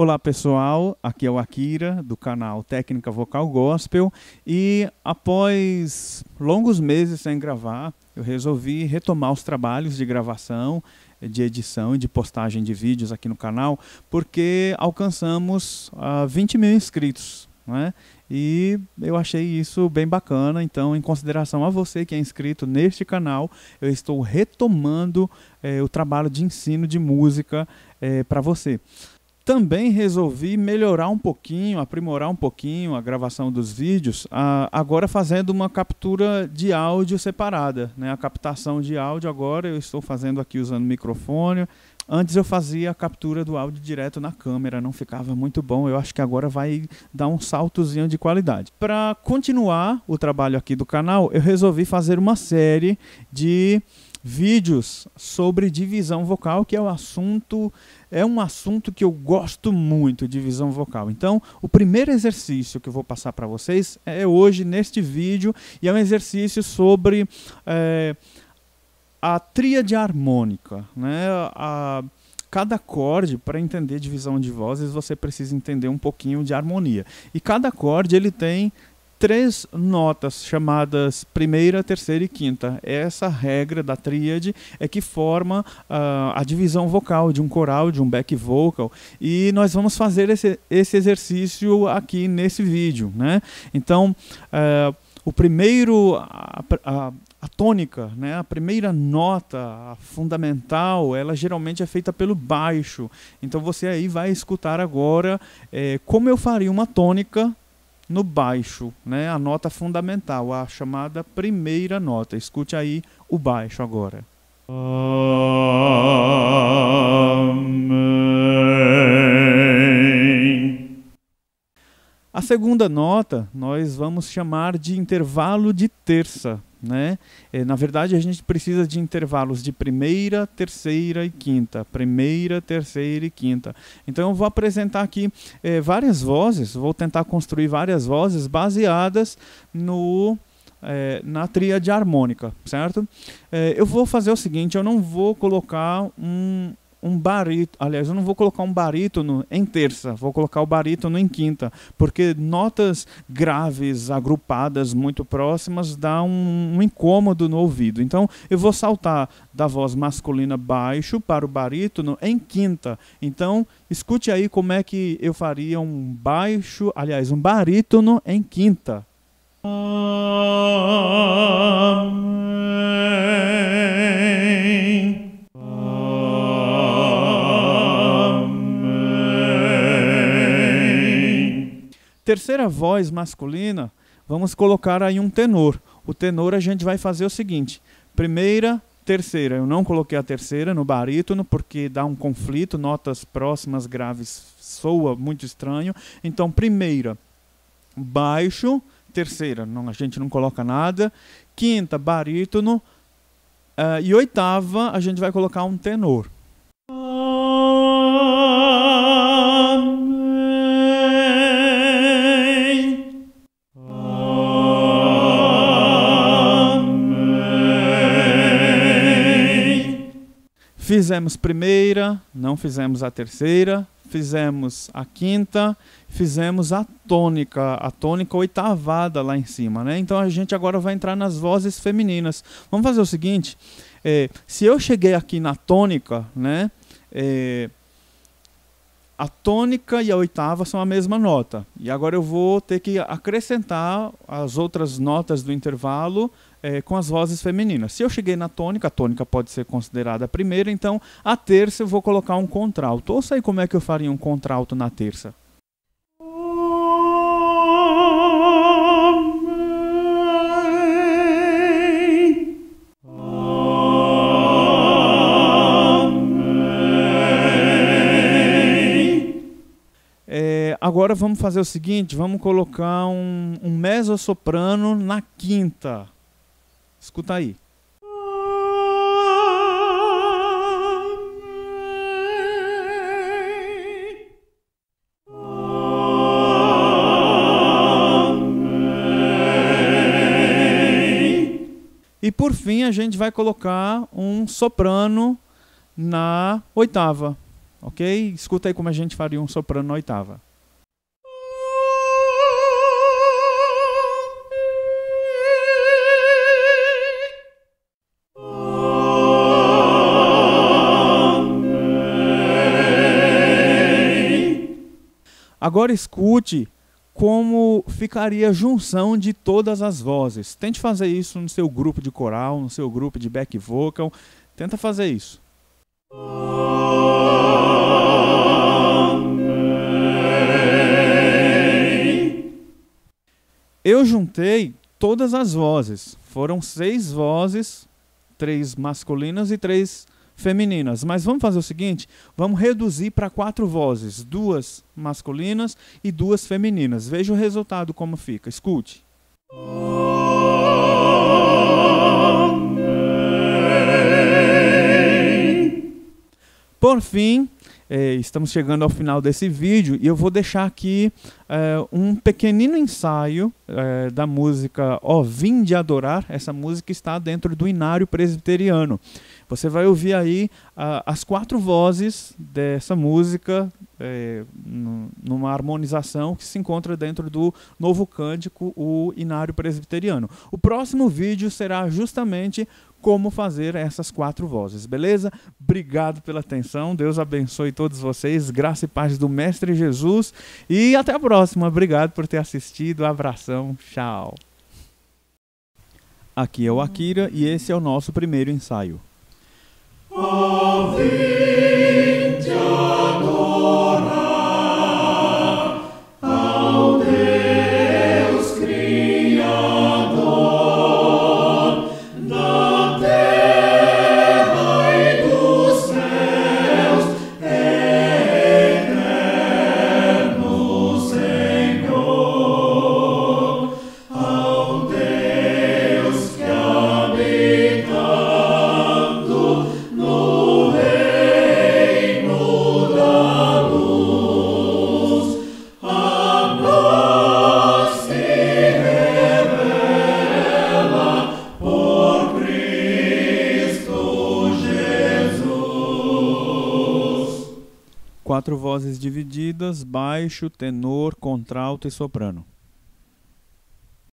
Olá pessoal, aqui é o Akira do canal Técnica Vocal Gospel e após longos meses sem gravar, eu resolvi retomar os trabalhos de gravação, de edição e de postagem de vídeos aqui no canal porque alcançamos uh, ah, 20 mil inscritos. Né? E eu achei isso bem bacana, então, em consideração a você que é inscrito neste canal, eu estou retomando eh, o trabalho de ensino de música eh, para você também resolvi melhorar um pouquinho, aprimorar um pouquinho a gravação dos vídeos, agora fazendo uma captura de áudio separada. Né? A captação de áudio agora eu estou fazendo aqui usando microfone. Antes eu fazia a captura do áudio direto na câmera, não ficava muito bom. Eu acho que agora vai dar um saltozinho de qualidade. Para continuar o trabalho aqui do canal, eu resolvi fazer uma série de vídeos sobre divisão vocal, que é o um assunto, é um assunto que eu gosto muito, divisão vocal. Então, o primeiro exercício que eu vou passar para vocês é hoje neste vídeo e é um exercício sobre é, a tríade harmônica, né? A, cada acorde, para entender divisão de vozes, você precisa entender um pouquinho de harmonia. E cada acorde ele tem três notas chamadas primeira, terceira e quinta. Essa regra da tríade é que forma uh, a divisão vocal de um coral, de um back vocal. E nós vamos fazer esse, esse exercício aqui nesse vídeo. Né? Então, uh, o primeiro, a, a, a, tônica, né? a primeira nota fundamental, ela geralmente é feita pelo baixo. Então você aí vai escutar agora eh, como eu faria uma tônica no baixo, né? a nota fundamental, a chamada primeira nota. Escute aí o baixo agora. Amém. A segunda nota nós vamos chamar de intervalo de terça, né? É, na verdade, a gente precisa de intervalos de primeira, terceira e quinta. Primeira, terceira e quinta. Então, eu vou apresentar aqui é, várias vozes, vou tentar construir várias vozes baseadas no. É, na tríade harmônica, certo? eu vou fazer o seguinte: eu não vou colocar um, um barítono, aliás, eu não vou colocar um barítono em terça, vou colocar o barítono em quinta, porque notas graves agrupadas muito próximas dá um, um incômodo no ouvido. Então, eu vou saltar da voz masculina baixo para o barítono em quinta. Então, escute aí como é que eu faria um baixo, aliás, um barítono em quinta. Ah, Terceira voz masculina, vamos colocar aí um tenor. O tenor a gente vai fazer o seguinte: primeira, terceira. Eu não coloquei a terceira no barítono porque dá um conflito, notas próximas graves soa muito estranho. Então, primeira, baixo, terceira, não, a gente não coloca nada. Quinta, barítono. Uh, e oitava, a gente vai colocar um tenor. Fizemos primeira, não fizemos a terceira, fizemos a quinta, fizemos a tônica, a tônica oitavada lá em cima, né? Então a gente agora vai entrar nas vozes femininas. Vamos fazer o seguinte: é, se eu cheguei aqui na tônica, né? É, a tônica e a oitava são a mesma nota. E agora eu vou ter que acrescentar as outras notas do intervalo é, com as vozes femininas. Se eu cheguei na tônica, a tônica pode ser considerada a primeira, então a terça eu vou colocar um contralto. Ou sei como é que eu faria um contralto na terça. agora vamos fazer o seguinte: vamos colocar um, um mezzo-soprano na quinta. Escuta aí. E por fim, a gente vai colocar um soprano na oitava, ok? Escuta aí como a gente faria um soprano na oitava. Agora escute como ficaria a junção de todas as vozes. Tente fazer isso no seu grupo de coral, no seu grupo de back vocal. Tenta fazer isso. Eu juntei todas as vozes. Foram seis vozes, três masculinas e três femininas femininas. Mas vamos fazer o seguinte: vamos reduzir para quatro vozes, duas masculinas e duas femininas. Veja o resultado como fica. Escute. Por fim, eh, estamos chegando ao final desse vídeo e eu vou deixar aqui eh, um pequenino ensaio eh, da música Ó oh, Vim de Adorar. Essa música está dentro do Inário Presbiteriano. Você vai ouvir aí as quatro vozes dessa música é, numa harmonização que se encontra dentro do novo cântico, o Inário Presbiteriano. O próximo vídeo será justamente como fazer essas quatro vozes, beleza? Obrigado pela atenção, Deus abençoe todos vocês, graça e paz do Mestre Jesus e até a próxima. Obrigado por ter assistido, abração, tchau. Aqui é o Akira e esse é o nosso primeiro ensaio. of thee. quatro vozes divididas: baixo, tenor, contralto e soprano.